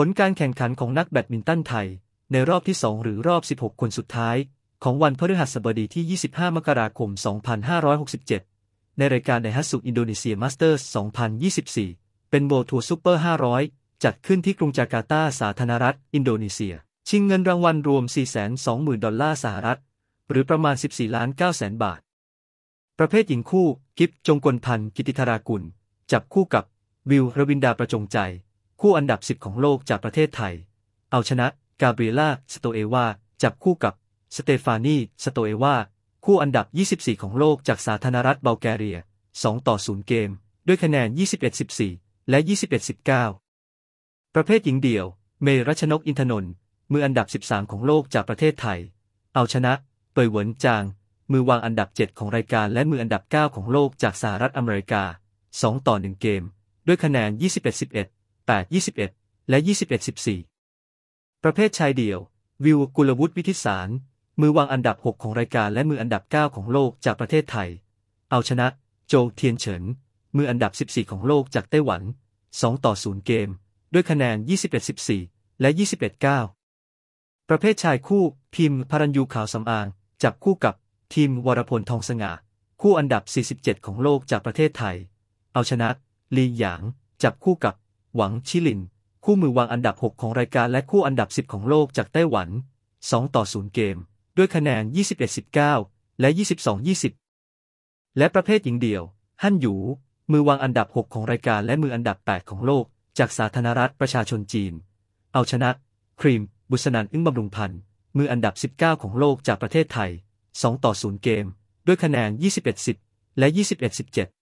ผลการแข่งขันของนักแบดมินตันไทย ในรอบที่ 2 หรือรอบ 16 คนสุดท้าย ของวันพฤหัสบดีที่ 25 มกราคม 2567 ในรายการในฮัสุกอินโดนีเซีย มาสเตอร์ส2024 เป็นโบทัวร์ซูเปอร์ 500 จัดขึ้นที่กรุงจาการ์ตา สาธารณรัฐอินโดนีเซีย ชิงเงินรางวัลรวม 420,000 ดอลลาร์สหรัฐ หรือประมาณ 14ล้าน9แสนบาท ประเภทหญิงคู่กิฟจงกลพันธ์กิติธารากุล จับคู่กับ วิวรวินดา ประจงใจคู่อันดับ 10 ของโลกจากประเทศไทย เอาชนะกาเบรียล่าสโตเอวาจับคู่กับสเตฟานีสโตเอวาคู่อันดับ 24 ของโลกจากสาธารณรัฐเบลแกเรีย 2 ต่อ0เกมด้วยคะแนน 21-14 และ 21-19 ประเภทหญิงเดี่ยวเมรัชนกอินทนนท์มืออันดับ 13 ของโลกจากประเทศไทย เอาชนะ เปยหวนจาง มือวางอันดับ 7 ของรายการและมืออันดับ 9 ของโลกจากสหรัฐอเมริกา 2 ต่อ1เกมด้วยคะแนน21-11 8 21 และ 21 14 ประเภทชายเดี่ยว วิว กุลวุฒิวิทิสาร มือวางอันดับ 6 ของรายการและมืออันดับ 9 ของโลกจากประเทศไทย เอาชนะ โจเทียนเฉิน มืออันดับ 14 ของโลกจากไต้หวัน 2 ต่อ 0 เกม ด้วยคะแนน 21 14 และ 21 9 ประเภทชายคู่ พิมพ์พรัญยูขาวสำอาง จับคู่กับทีมวรพลทองสง่า คู่อันดับ 47 ของโลกจากประเทศไทย เอาชนะ ลีหยางจับคู่กับหวังชิลินคู่มือวางอันดับ 6 ของรายการและคู่อันดับ 10 ของโลกจากไต้หวัน 2 ต่อ0เกม ด้วยคะแนน21-19 และ 22-20 และประเภทหญิงเดี่ยวฮั่นหยูมือวางอันดับ 6 ของรายการและมืออันดับ 8 ของโลกจากสาธารณรัฐประชาชนจีน เอาชนะ ครีมบุษนันอึ้งบำรุงพันธ์มืออันดับ 19 ของโลกจากประเทศไทย 2 ต่อ0เกมด้วยคะแนน21-10และ 21-17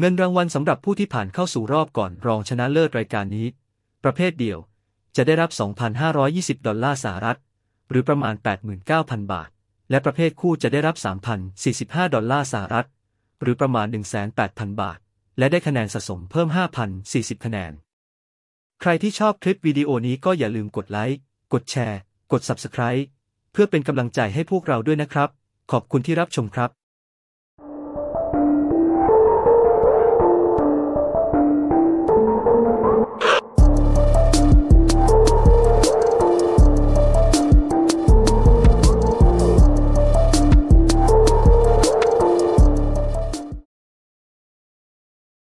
เงินรางวัลสำหรับผู้ที่ผ่านเข้าสู่รอบก่อนรองชนะเลิศรายการนี้ ประเภทเดียวจะได้รับ 2,520 ดอลลาร์สหรัฐ หรือประมาณ 89,000 บาท และประเภทคู่จะได้รับ 3,045 ดอลลาร์สหรัฐหรือประมาณ 18,000 บาท และได้คะแนนสะสมเพิ่ม 5,040 คะแนน ใครที่ชอบคลิปวิดีโอนี้ก็อย่าลืมกดไลค์ กดแชร์ กด Subscribe เพื่อเป็นกำลังใจให้พวกเราด้วยนะครับ ขอบคุณที่รับชมครับ